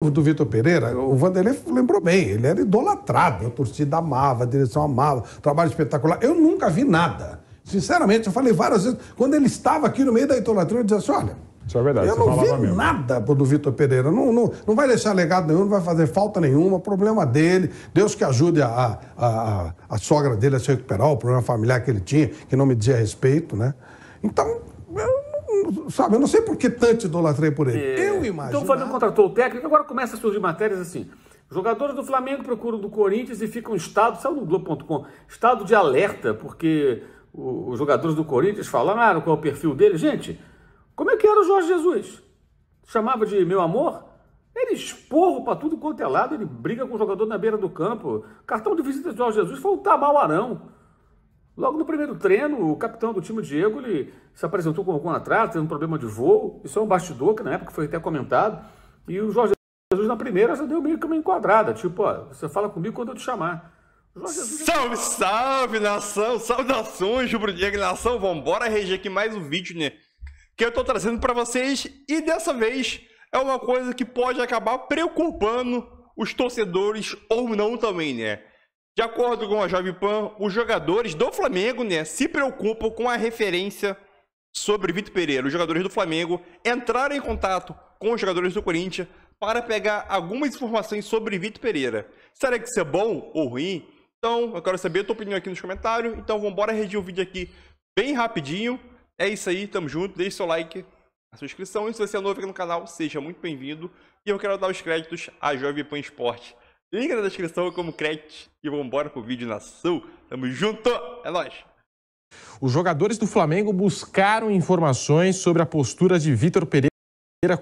do Vitor Pereira, o Vanderlei lembrou bem, ele era idolatrado, a torcida amava, a direção amava, trabalho espetacular. Eu nunca vi nada. Sinceramente, eu falei várias vezes, quando ele estava aqui no meio da idolatria, eu dizia assim, olha, é verdade, eu não vi mesmo. nada do Vitor Pereira, não, não, não vai deixar legado nenhum, não vai fazer falta nenhuma, problema dele, Deus que ajude a, a, a, a sogra dele a se recuperar, o problema familiar que ele tinha, que não me dizia respeito, né? Então, eu sabe, eu não sei por que tanta idolatria por ele. É... Eu imagino. Então o Flamengo contratou o técnico, agora começa a surgir matérias assim. Jogadores do Flamengo procuram do Corinthians e ficam estado, saiu no Globo.com, estado de alerta, porque os jogadores do Corinthians falaram ah, qual é o perfil dele. Gente, como é que era o Jorge Jesus? Chamava de meu amor? Ele esporro para tudo quanto é lado, ele briga com o jogador na beira do campo. Cartão de visita do Jorge Jesus foi o Tamal Arão. Logo no primeiro treino, o capitão do time, Diego, ele se apresentou com algum atraso, tendo um problema de voo. Isso é um bastidor que na época foi até comentado. E o Jorge Jesus, na primeira, já deu meio que uma enquadrada. Tipo, ó, você fala comigo quando eu te chamar. Salve, salve, nação! Saudações, rubro Diego, Nação! Vambora reger aqui mais um vídeo, né? Que eu tô trazendo para vocês. E dessa vez é uma coisa que pode acabar preocupando os torcedores ou não também, né? De acordo com a Jovem Pan, os jogadores do Flamengo né, se preocupam com a referência sobre Vitor Pereira. Os jogadores do Flamengo entraram em contato com os jogadores do Corinthians para pegar algumas informações sobre Vitor Pereira. Será que isso é bom ou ruim? Então, eu quero saber a tua opinião aqui nos comentários. Então, vamos embora redigir o vídeo aqui bem rapidinho. É isso aí, tamo junto. Deixe seu like, a sua inscrição. E se você é novo aqui no canal, seja muito bem-vindo. E eu quero dar os créditos à Jovem Pan Esporte Link na descrição como crédito. E vambora pro vídeo na Sul. Tamo junto. É nóis. Os jogadores do Flamengo buscaram informações sobre a postura de Vitor Pereira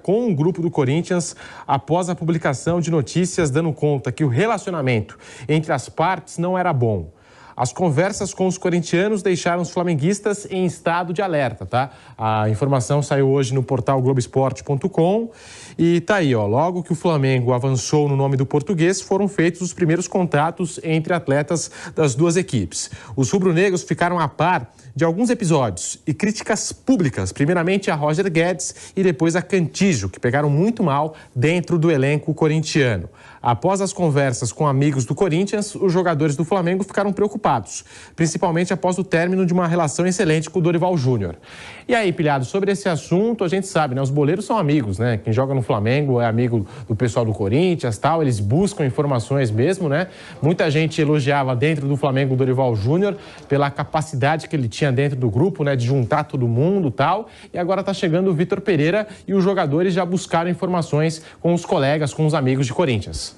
com o grupo do Corinthians após a publicação de notícias dando conta que o relacionamento entre as partes não era bom. As conversas com os corintianos deixaram os flamenguistas em estado de alerta, tá? A informação saiu hoje no portal Globoesporte.com e tá aí, ó. Logo que o Flamengo avançou no nome do português, foram feitos os primeiros contatos entre atletas das duas equipes. Os rubro-negros ficaram a par de alguns episódios e críticas públicas, primeiramente a Roger Guedes e depois a Cantijo, que pegaram muito mal dentro do elenco corintiano. Após as conversas com amigos do Corinthians, os jogadores do Flamengo ficaram preocupados, principalmente após o término de uma relação excelente com o Dorival Júnior. E aí, pilhado, sobre esse assunto, a gente sabe, né? Os boleiros são amigos, né? Quem joga no Flamengo é amigo do pessoal do Corinthians, tal, eles buscam informações mesmo, né? Muita gente elogiava dentro do Flamengo o Dorival Júnior pela capacidade que ele tinha tinha dentro do grupo, né, de juntar todo mundo tal. E agora está chegando o Vitor Pereira e os jogadores já buscaram informações com os colegas, com os amigos de Corinthians.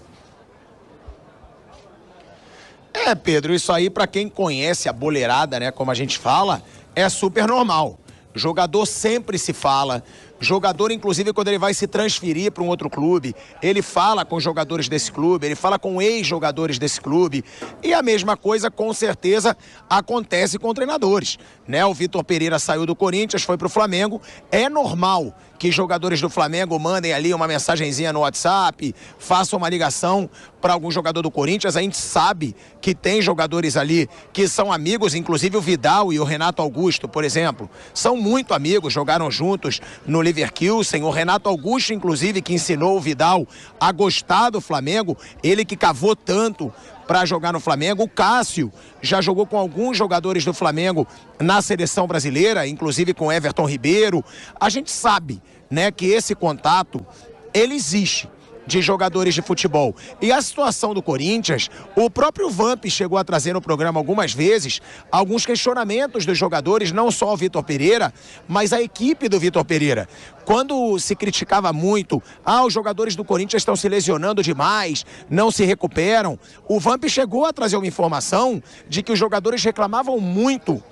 É, Pedro, isso aí para quem conhece a boleirada, né, como a gente fala, é super normal. O jogador sempre se fala, Jogador, inclusive, quando ele vai se transferir para um outro clube, ele fala com jogadores desse clube, ele fala com ex-jogadores desse clube. E a mesma coisa, com certeza, acontece com treinadores. Né? O Vitor Pereira saiu do Corinthians, foi para o Flamengo. É normal que jogadores do Flamengo mandem ali uma mensagenzinha no WhatsApp, façam uma ligação para algum jogador do Corinthians. A gente sabe que tem jogadores ali que são amigos, inclusive o Vidal e o Renato Augusto, por exemplo. São muito amigos, jogaram juntos no Leverkusen, o Renato Augusto, inclusive, que ensinou o Vidal a gostar do Flamengo, ele que cavou tanto para jogar no Flamengo. O Cássio já jogou com alguns jogadores do Flamengo na seleção brasileira, inclusive com Everton Ribeiro. A gente sabe, né, que esse contato ele existe de jogadores de futebol. E a situação do Corinthians, o próprio Vamp chegou a trazer no programa algumas vezes alguns questionamentos dos jogadores, não só o Vitor Pereira, mas a equipe do Vitor Pereira. Quando se criticava muito, ah, os jogadores do Corinthians estão se lesionando demais, não se recuperam, o Vamp chegou a trazer uma informação de que os jogadores reclamavam muito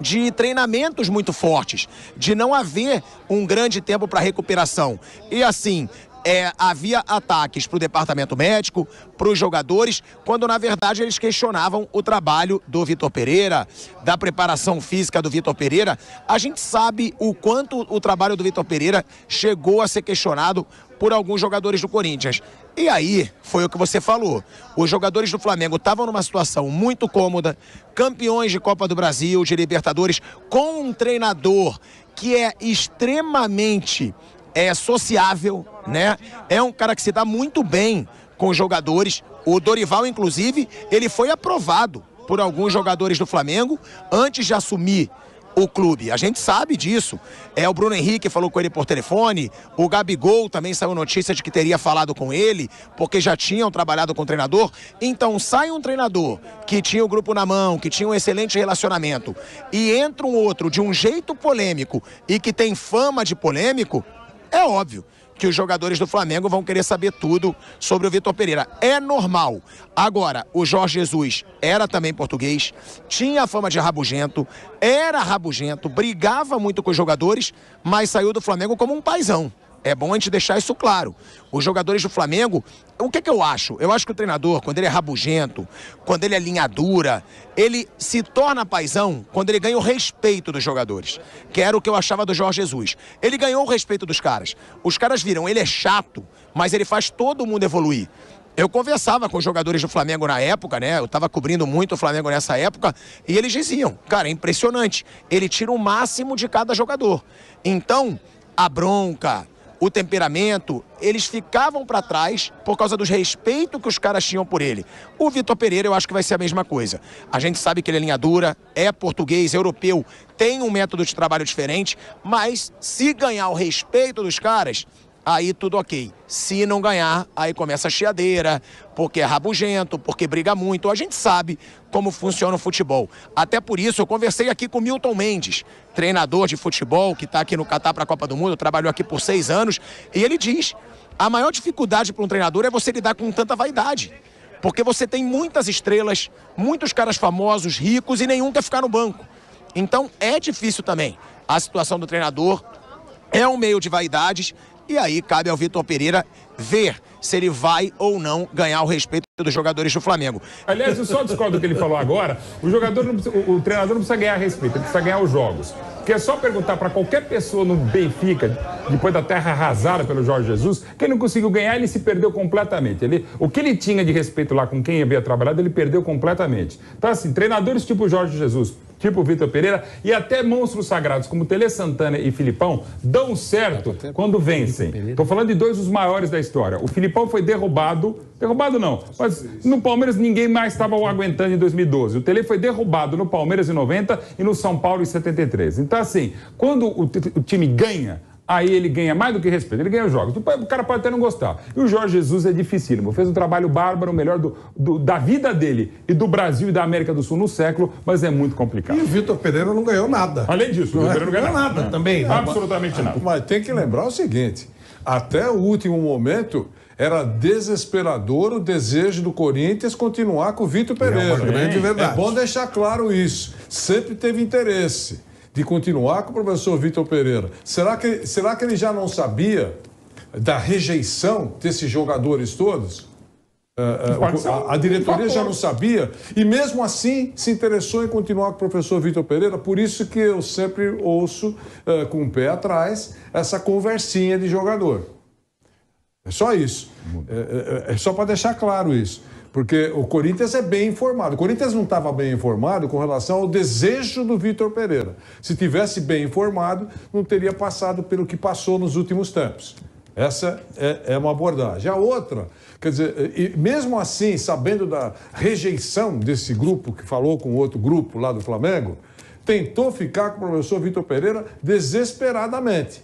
de treinamentos muito fortes, de não haver um grande tempo para recuperação. E assim, é, havia ataques para o departamento médico, para os jogadores, quando na verdade eles questionavam o trabalho do Vitor Pereira, da preparação física do Vitor Pereira. A gente sabe o quanto o trabalho do Vitor Pereira chegou a ser questionado por alguns jogadores do Corinthians. E aí, foi o que você falou. Os jogadores do Flamengo estavam numa situação muito cômoda, campeões de Copa do Brasil, de Libertadores, com um treinador que é extremamente é sociável, né? É um cara que se dá muito bem com os jogadores. O Dorival, inclusive, ele foi aprovado por alguns jogadores do Flamengo antes de assumir o clube. A gente sabe disso. É o Bruno Henrique falou com ele por telefone, o Gabigol também saiu notícia de que teria falado com ele, porque já tinham trabalhado com o treinador. Então, sai um treinador que tinha o grupo na mão, que tinha um excelente relacionamento, e entra um outro de um jeito polêmico e que tem fama de polêmico, é óbvio que os jogadores do Flamengo vão querer saber tudo sobre o Vitor Pereira. É normal. Agora, o Jorge Jesus era também português, tinha a fama de rabugento, era rabugento, brigava muito com os jogadores, mas saiu do Flamengo como um paizão. É bom a gente deixar isso claro. Os jogadores do Flamengo, o que é que eu acho? Eu acho que o treinador, quando ele é rabugento, quando ele é linha dura, ele se torna paisão quando ele ganha o respeito dos jogadores. Que era o que eu achava do Jorge Jesus. Ele ganhou o respeito dos caras. Os caras viram, ele é chato, mas ele faz todo mundo evoluir. Eu conversava com os jogadores do Flamengo na época, né? Eu estava cobrindo muito o Flamengo nessa época, e eles diziam: cara, é impressionante. Ele tira o máximo de cada jogador. Então, a bronca, o temperamento, eles ficavam para trás por causa do respeito que os caras tinham por ele. O Vitor Pereira eu acho que vai ser a mesma coisa. A gente sabe que ele é linha dura, é português, europeu, tem um método de trabalho diferente, mas se ganhar o respeito dos caras, aí tudo ok. Se não ganhar, aí começa a chiadeira, porque é rabugento, porque briga muito. A gente sabe como funciona o futebol. Até por isso, eu conversei aqui com Milton Mendes, treinador de futebol que está aqui no Catar para a Copa do Mundo, trabalhou aqui por seis anos, e ele diz: a maior dificuldade para um treinador é você lidar com tanta vaidade. Porque você tem muitas estrelas, muitos caras famosos, ricos e nenhum quer ficar no banco. Então é difícil também. A situação do treinador é um meio de vaidades e aí cabe ao Vitor Pereira ver se ele vai ou não ganhar o respeito dos jogadores do Flamengo. Aliás, eu só discordo do que ele falou agora. O jogador, precisa, o treinador não precisa ganhar respeito, ele precisa ganhar os jogos. Porque é só perguntar para qualquer pessoa no Benfica, depois da terra arrasada pelo Jorge Jesus, quem não conseguiu ganhar, ele se perdeu completamente. Ele, o que ele tinha de respeito lá com quem havia trabalhado, ele perdeu completamente. Então, assim, treinadores tipo Jorge Jesus, tipo Vitor Pereira, e até monstros sagrados como Tele Santana e Filipão dão certo tá, tá, tá. quando vencem. Estou falando de dois dos maiores da história. O Filipão foi derrubado, derrubado não, mas no Palmeiras ninguém mais estava o aguentando em 2012. O Tele foi derrubado no Palmeiras em 90 e no São Paulo em 73. Então assim, quando o, o time ganha aí ele ganha mais do que respeito, ele ganha jogos. O cara pode até não gostar. E o Jorge Jesus é dificílimo, fez um trabalho bárbaro, o melhor do, do, da vida dele e do Brasil e da América do Sul no século, mas é muito complicado. E o Vitor Pereira não ganhou nada. Além disso, o Vitor é, Pereira não ganhou nada não. também. Né? Absolutamente nada. Mas tem que lembrar o seguinte, até o último momento era desesperador o desejo do Corinthians continuar com o Vitor é Pereira. É, grande é verdade. é bom deixar claro isso. Sempre teve interesse de continuar com o professor Vitor Pereira. Será que, será que ele já não sabia da rejeição desses jogadores todos? É, é, a, diretoria já não sabia e mesmo assim se interessou em continuar com o professor Vitor Pereira, por isso que eu sempre ouço é, com o pé atrás essa conversinha de jogador. É só isso. é só para deixar claro isso. Porque o Corinthians é bem informado. O Corinthians não estava bem informado com relação ao desejo do Vitor Pereira. Se tivesse bem informado, não teria passado pelo que passou nos últimos tempos. Essa é, é uma abordagem. A outra, quer dizer, mesmo assim, sabendo da rejeição desse grupo que falou com outro grupo lá do Flamengo, tentou ficar com o professor Vitor Pereira desesperadamente.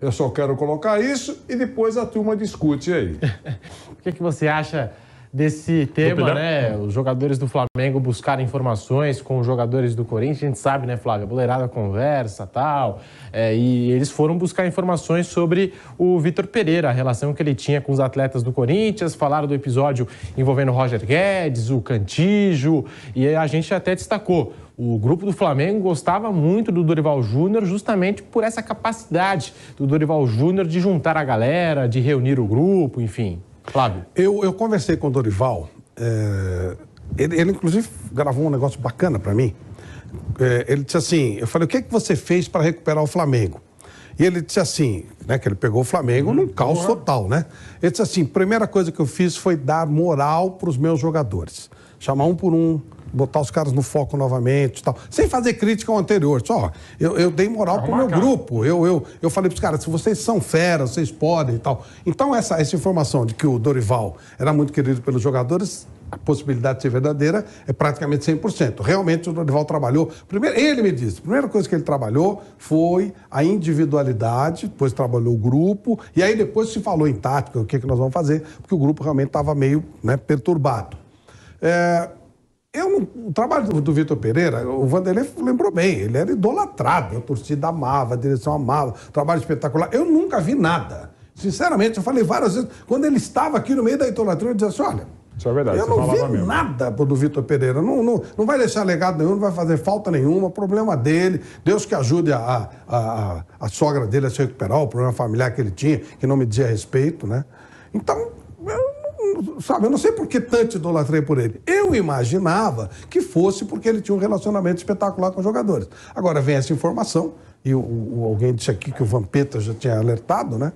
Eu só quero colocar isso e depois a turma discute aí. o que, é que você acha? desse tema, né? Os jogadores do Flamengo buscarem informações com os jogadores do Corinthians. A gente sabe, né, Flávio? A boleirada conversa tal. É, e eles foram buscar informações sobre o Vitor Pereira, a relação que ele tinha com os atletas do Corinthians. Falaram do episódio envolvendo o Roger Guedes, o Cantijo. E a gente até destacou. O grupo do Flamengo gostava muito do Dorival Júnior justamente por essa capacidade do Dorival Júnior de juntar a galera, de reunir o grupo, enfim. Flávio. Eu, eu conversei com o Dorival, é, ele, ele, inclusive gravou um negócio bacana para mim. É, ele disse assim: eu falei, o que, é que você fez para recuperar o Flamengo? E ele disse assim, né, que ele pegou o Flamengo hum, num caos total, né? Ele disse assim: primeira coisa que eu fiz foi dar moral para os meus jogadores, chamar um por um botar os caras no foco novamente e tal. Sem fazer crítica ao anterior. Só, eu, eu dei moral pro meu grupo. Eu, eu, eu falei pros caras, se vocês são feras, vocês podem e tal. Então, essa, essa informação de que o Dorival era muito querido pelos jogadores, a possibilidade de ser verdadeira é praticamente 100%. Realmente o Dorival trabalhou. Primeiro, ele me disse, a primeira coisa que ele trabalhou foi a individualidade, depois trabalhou o grupo, e aí depois se falou em tática, o que, é que nós vamos fazer, porque o grupo realmente estava meio né, perturbado. É, eu, o trabalho do, do Vitor Pereira, o Vanderlei lembrou bem, ele era idolatrado, a torcida amava, a direção amava, trabalho espetacular. Eu nunca vi nada. Sinceramente, eu falei várias vezes, quando ele estava aqui no meio da idolatria, eu dizia assim: olha, isso é verdade. Eu não vi mesmo. nada do Vitor Pereira. Não, não, não vai deixar legado nenhum, não vai fazer falta nenhuma. Problema dele. Deus que ajude a, a, a, a sogra dele a se recuperar, o problema familiar que ele tinha, que não me dizia respeito, né? Então, sabe, eu não sei por que tanto idolatrei por ele. Eu imaginava que fosse porque ele tinha um relacionamento espetacular com os jogadores. Agora vem essa informação, e o, o alguém disse aqui que o Vampeta já tinha alertado, né?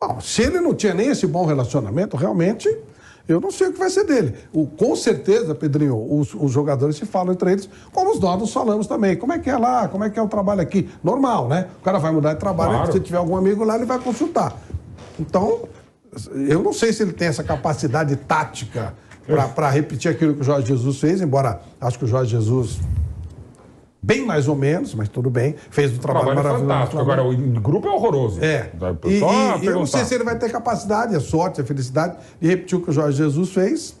Bom, se ele não tinha nem esse bom relacionamento, realmente, eu não sei o que vai ser dele. O, com certeza, Pedrinho, os, os, jogadores se falam entre eles, como nós donos falamos também. Como é que é lá? Como é que é o trabalho aqui? Normal, né? O cara vai mudar de trabalho, claro. se tiver algum amigo lá, ele vai consultar. Então, eu não sei se ele tem essa capacidade tática para repetir aquilo que o Jorge Jesus fez, embora acho que o Jorge Jesus bem mais ou menos, mas tudo bem. Fez um trabalho, trabalho é maravilhoso. Fantástico. Agora, o grupo é horroroso. É. E, e eu não sei se ele vai ter capacidade, a sorte, a felicidade de repetir o que o Jorge Jesus fez.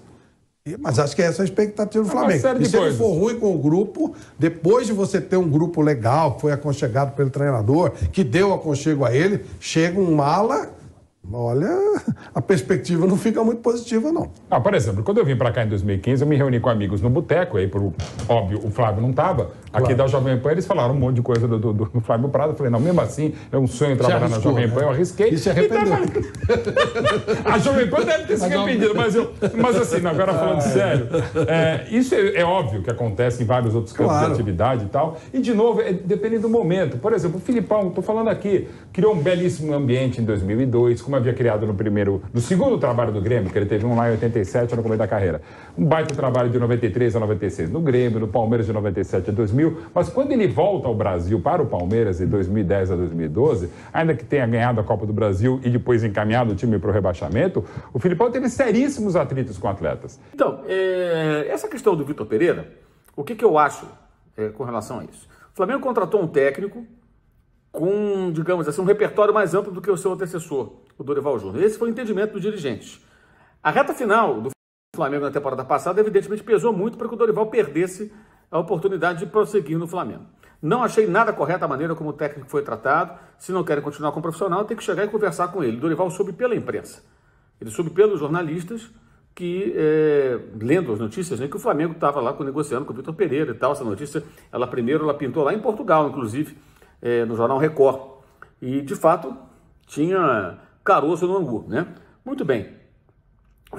Mas acho que é essa é a expectativa do é Flamengo. E se coisas. ele for ruim com o grupo, depois de você ter um grupo legal, que foi aconchegado pelo treinador, que deu aconchego a ele, chega um mala Olha, a perspectiva não fica muito positiva, não. Ah, por exemplo, quando eu vim para cá em 2015, eu me reuni com amigos no boteco, aí, por, óbvio, o Flávio não estava. Aqui claro. da Jovem Pan, eles falaram um monte de coisa do, do, do Flávio Prado. Eu falei, não, mesmo assim, é um sonho trabalhar arriscou, na Jovem né? Pan, né? eu arrisquei. E se arrependeu. tava... Então, a Jovem Pan deve ter se é arrependido, mas, eu, mas assim, agora falando ah, é. sério, é, isso é, é, óbvio que acontece em vários outros campos claro. de atividade e tal. E, de novo, é, depende do momento. Por exemplo, o Filipão, estou falando aqui, criou um belíssimo ambiente em 2002, com uma havia criado no primeiro, no segundo trabalho do Grêmio, que ele teve um lá em 87 no começo da carreira. Um baita trabalho de 93 a 96 no Grêmio, no Palmeiras de 97 a 2000, mas quando ele volta ao Brasil para o Palmeiras de 2010 a 2012, ainda que tenha ganhado a Copa do Brasil e depois encaminhado o time para o rebaixamento, o Filipão teve seríssimos atritos com atletas. Então, é... essa questão do Vitor Pereira, o que, que eu acho é, com relação a isso? O Flamengo contratou um técnico com, digamos assim, um repertório mais amplo do que o seu antecessor o Dorival Júnior. Esse foi o entendimento dos dirigentes. A reta final do Flamengo na temporada passada, evidentemente, pesou muito para que o Dorival perdesse a oportunidade de prosseguir no Flamengo. Não achei nada correta a maneira como o técnico foi tratado. Se não querem continuar com o profissional, tem que chegar e conversar com ele. O Dorival soube pela imprensa. Ele soube pelos jornalistas que, é, lendo as notícias, né, que o Flamengo estava lá negociando com o Vitor Pereira e tal. Essa notícia, ela primeiro ela pintou lá em Portugal, inclusive, é, no jornal Record. E, de fato, tinha caroço no angu, né? Muito bem.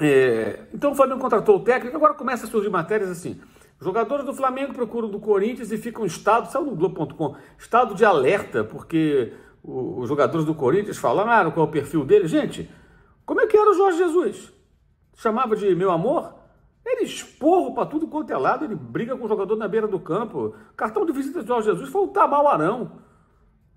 É, então o Flamengo contratou o técnico, agora começa a surgir matérias assim. Jogadores do Flamengo procuram do Corinthians e ficam em estado, saiu no Globo.com, estado de alerta, porque os jogadores do Corinthians falaram qual é o perfil dele. Gente, como é que era o Jorge Jesus? Chamava de meu amor? Ele esporro para tudo quanto é lado, ele briga com o jogador na beira do campo. Cartão de visita de Jorge Jesus foi o Tamal Arão.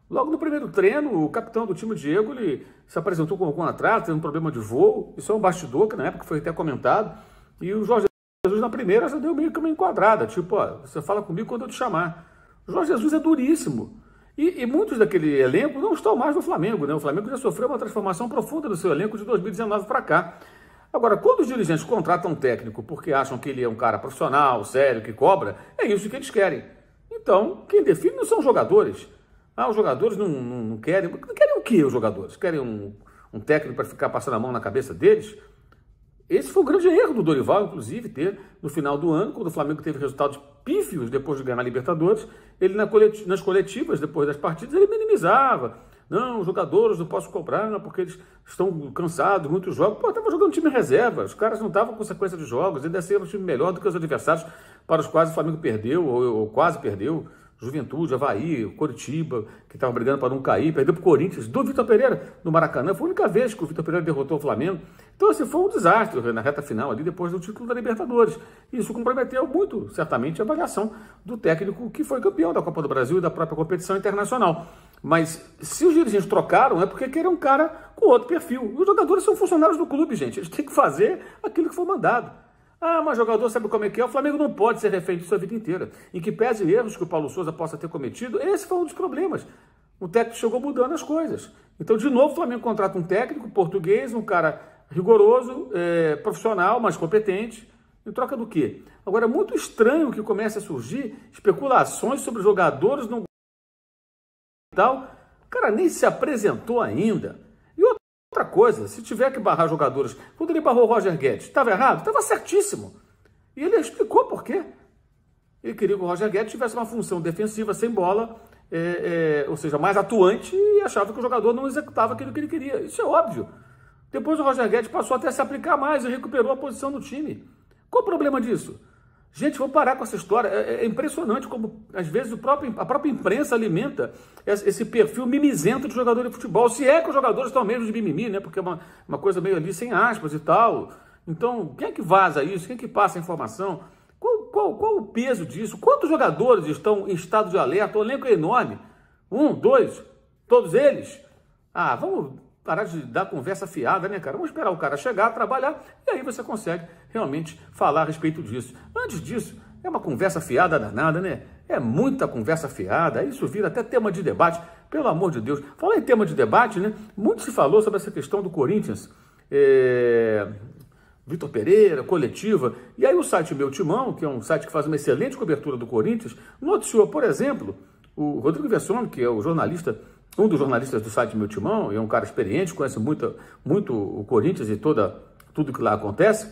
Logo no primeiro treino, o capitão do time, Diego, ele se apresentou com algum atraso, teve um problema de voo. Isso é um bastidor que na época foi até comentado. E o Jorge Jesus, na primeira, já deu meio que uma enquadrada. Tipo, ó, você fala comigo quando eu te chamar. O Jorge Jesus é duríssimo. E, e, muitos daquele elenco não estão mais no Flamengo, né? O Flamengo já sofreu uma transformação profunda no seu elenco de 2019 para cá. Agora, quando os dirigentes contratam um técnico porque acham que ele é um cara profissional, sério, que cobra, é isso que eles querem. Então, quem define não são os jogadores. Ah, os jogadores não, não, não querem. Querem o quê os jogadores? Querem um, um técnico para ficar passando a mão na cabeça deles? Esse foi o grande erro do Dorival, inclusive, ter no final do ano, quando o Flamengo teve resultados pífios depois de ganhar a Libertadores, ele nas coletivas, depois das partidas, ele minimizava. Não, os jogadores não posso cobrar não, porque eles estão cansados, muitos jogos. Pô, estava jogando time reserva, os caras não estavam com sequência de jogos, ainda ser assim um time melhor do que os adversários para os quais o Flamengo perdeu ou, ou quase perdeu. Juventude, Havaí, Coritiba, que estava brigando para não cair, perdeu para o Corinthians, do Vitor Pereira, no Maracanã. Foi a única vez que o Vitor Pereira derrotou o Flamengo. Então, assim, foi um desastre na reta final ali, depois do título da Libertadores. isso comprometeu muito, certamente, a avaliação do técnico que foi campeão da Copa do Brasil e da própria competição internacional. Mas se os dirigentes trocaram, é porque queriam um cara com outro perfil. E os jogadores são funcionários do clube, gente. Eles têm que fazer aquilo que foi mandado. Ah, mas jogador sabe como é que é? O Flamengo não pode ser refém de sua vida inteira. Em que pese erros que o Paulo Souza possa ter cometido, esse foi um dos problemas. O técnico chegou mudando as coisas. Então, de novo, o Flamengo contrata um técnico português, um cara rigoroso, é, profissional, mas competente. Em troca do quê? Agora, é muito estranho que comece a surgir especulações sobre jogadores no. tal. O cara nem se apresentou ainda. Outra coisa, se tiver que barrar jogadores, quando ele barrou o Roger Guedes, estava errado? Estava certíssimo. E ele explicou por quê. Ele queria que o Roger Guedes tivesse uma função defensiva sem bola, é, é, ou seja, mais atuante, e achava que o jogador não executava aquilo que ele queria. Isso é óbvio. Depois o Roger Guedes passou até a se aplicar mais e recuperou a posição do time. Qual o problema disso? Gente, vou parar com essa história. É, é impressionante como, às vezes, próprio, a própria imprensa alimenta esse perfil mimizento de jogador de futebol. Se é que os jogadores estão mesmo de mimimi, né? Porque é uma, uma coisa meio ali sem aspas e tal. Então, quem é que vaza isso? Quem é que passa a informação? Qual, qual, qual o peso disso? Quantos jogadores estão em estado de alerta? O elenco é enorme. Um, dois, todos eles? Ah, vamos parar de dar conversa fiada, né, cara? Vamos esperar o cara chegar, trabalhar, e aí você consegue realmente falar a respeito disso. Antes disso, é uma conversa fiada danada, né? É muita conversa fiada, isso vira até tema de debate, pelo amor de Deus. Falar em tema de debate, né? Muito se falou sobre essa questão do Corinthians, é... Vitor Pereira, coletiva. E aí o site Meu Timão, que é um site que faz uma excelente cobertura do Corinthians, noticiou, por exemplo, o Rodrigo Vessone, que é o jornalista um dos jornalistas do site Meu Timão, e é um cara experiente, conhece muito, muito o Corinthians e toda, tudo que lá acontece.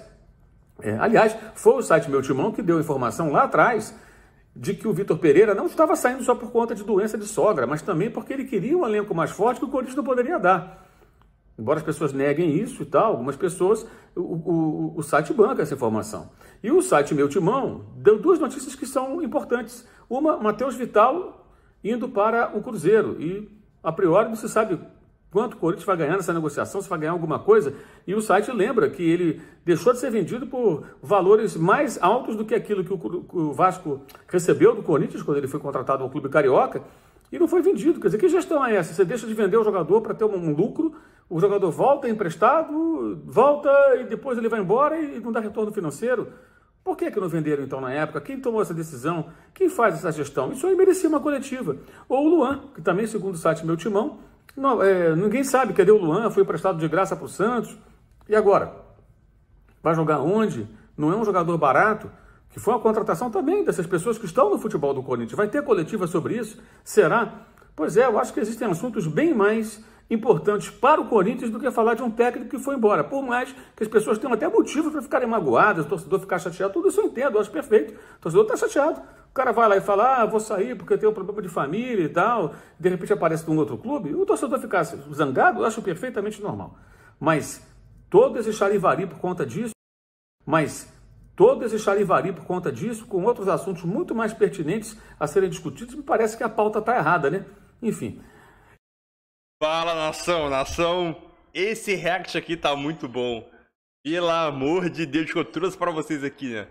É, aliás, foi o site Meu Timão que deu informação lá atrás de que o Vitor Pereira não estava saindo só por conta de doença de sogra, mas também porque ele queria um elenco mais forte que o Corinthians não poderia dar. Embora as pessoas neguem isso e tal, algumas pessoas, o, o, o site banca essa informação. E o site Meu Timão deu duas notícias que são importantes. Uma, Matheus Vital indo para o Cruzeiro e a priori não se sabe quanto o Corinthians vai ganhar nessa negociação, se vai ganhar alguma coisa. E o site lembra que ele deixou de ser vendido por valores mais altos do que aquilo que o Vasco recebeu do Corinthians quando ele foi contratado ao clube carioca e não foi vendido. Quer dizer, que gestão é essa? Você deixa de vender o jogador para ter um lucro, o jogador volta emprestado, volta e depois ele vai embora e não dá retorno financeiro. Por que, que não venderam então na época? Quem tomou essa decisão? Quem faz essa gestão? Isso aí merecia uma coletiva. Ou o Luan, que também, segundo o site Meu Timão, não, é, ninguém sabe cadê o Luan, foi emprestado de graça para o Santos. E agora? Vai jogar onde? Não é um jogador barato? Que foi uma contratação também dessas pessoas que estão no futebol do Corinthians. Vai ter coletiva sobre isso? Será? Pois é, eu acho que existem assuntos bem mais importantes para o Corinthians do que falar de um técnico que foi embora. Por mais que as pessoas tenham até motivo para ficarem magoadas, o torcedor ficar chateado, tudo isso eu entendo, eu acho perfeito. O torcedor está chateado. O cara vai lá e fala, ah, vou sair porque eu tenho um problema de família e tal, de repente aparece num outro clube, o torcedor ficar zangado, eu acho perfeitamente normal. Mas todo esse charivari por conta disso, mas todo esse charivari por conta disso, com outros assuntos muito mais pertinentes a serem discutidos, me parece que a pauta está errada, né? Enfim, Fala nação, nação! Esse react aqui tá muito bom. Pelo amor de Deus, que eu trouxe pra vocês aqui, né?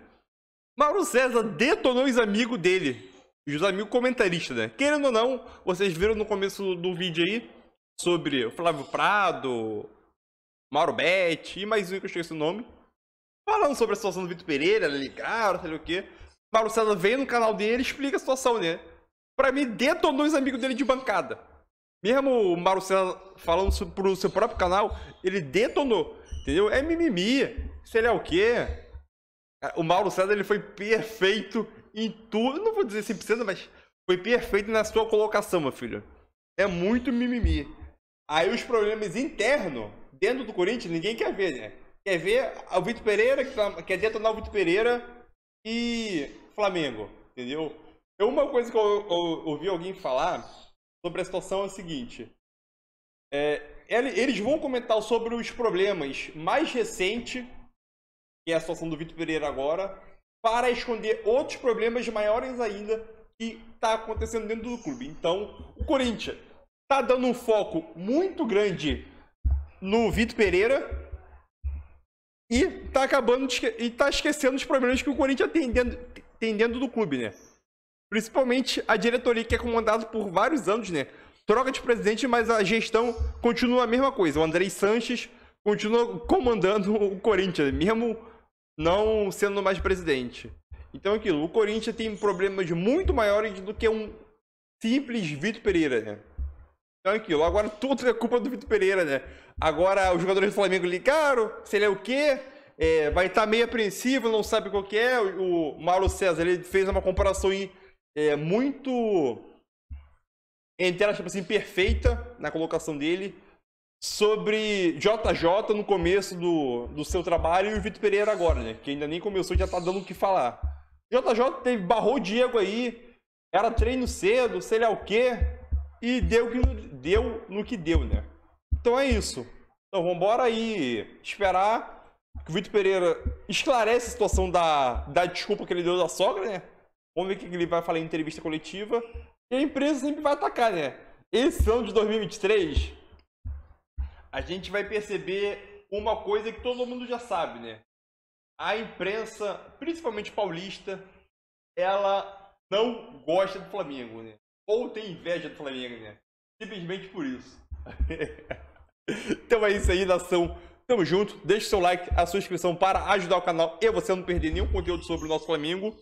Mauro César detonou os amigos dele. Os amigos comentaristas, né? Querendo ou não, vocês viram no começo do vídeo aí sobre o Flávio Prado, Mauro Bete e mais um que eu esqueci o nome. Falando sobre a situação do Vitor Pereira, ligaram, sei lá o quê. Mauro César vem no canal dele e explica a situação, né? Pra mim, detonou os amigos dele de bancada. Mesmo o Marcelo falando sobre, pro seu próprio canal, ele detonou. Entendeu? É mimimi. ele é o quê. O Mauro César ele foi perfeito em tudo. Não vou dizer 100%, mas foi perfeito na sua colocação, meu filho. É muito mimimi. Aí os problemas internos, dentro do Corinthians, ninguém quer ver, né? Quer ver o Vitor Pereira, que tá, quer detonar o Vitor Pereira e Flamengo, entendeu? É uma coisa que eu ouvi alguém falar sobre a situação é o seguinte. É, eles vão comentar sobre os problemas mais recentes, que é a situação do Vitor Pereira agora, para esconder outros problemas maiores ainda que está acontecendo dentro do clube. Então, o Corinthians está dando um foco muito grande no Vitor Pereira e está acabando e está esquecendo os problemas que o Corinthians tem dentro, tem dentro do clube, né? Principalmente a diretoria que é comandada por vários anos, né? Troca de presidente, mas a gestão continua a mesma coisa. O Andrei Sanches continua comandando o Corinthians, mesmo não sendo mais presidente. Então, aquilo, o Corinthians tem problemas muito maiores do que um simples Vitor Pereira, né? Então, aquilo, agora tudo é culpa do Vitor Pereira, né? Agora os jogadores do Flamengo ligaram, se ele é o quê, é, vai estar tá meio apreensivo, não sabe qual que é. O, o Mauro César ele fez uma comparação em é, muito, entre tipo assim, perfeita na colocação dele sobre JJ no começo do, do seu trabalho e o Vitor Pereira agora, né? Que ainda nem começou, já tá dando o que falar. JJ teve, barrou o Diego aí, era treino cedo, sei lá o quê, e deu, que, deu no que deu, né? Então é isso. Então vamos embora aí esperar que o Vitor Pereira esclarece a situação da, da desculpa que ele deu da sogra, né? Vamos ver o que ele vai falar em entrevista coletiva. E a empresa sempre vai atacar, né? Esse ano de 2023, a gente vai perceber uma coisa que todo mundo já sabe, né? A imprensa, principalmente paulista, ela não gosta do Flamengo, né? Ou tem inveja do Flamengo, né? Simplesmente por isso. então é isso aí, nação. Tamo junto. Deixe seu like, a sua inscrição para ajudar o canal e você não perder nenhum conteúdo sobre o nosso Flamengo.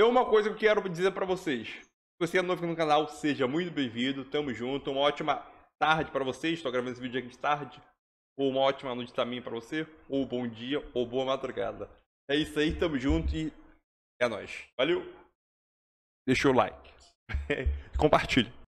É uma coisa que eu quero dizer para vocês. Se você é novo aqui no canal, seja muito bem-vindo. Tamo junto. Uma ótima tarde para vocês. Estou gravando esse vídeo aqui de tarde. Ou uma ótima noite também para você. Ou bom dia, ou boa madrugada. É isso aí. Tamo junto e é nóis. Valeu. Deixa o like. Compartilha.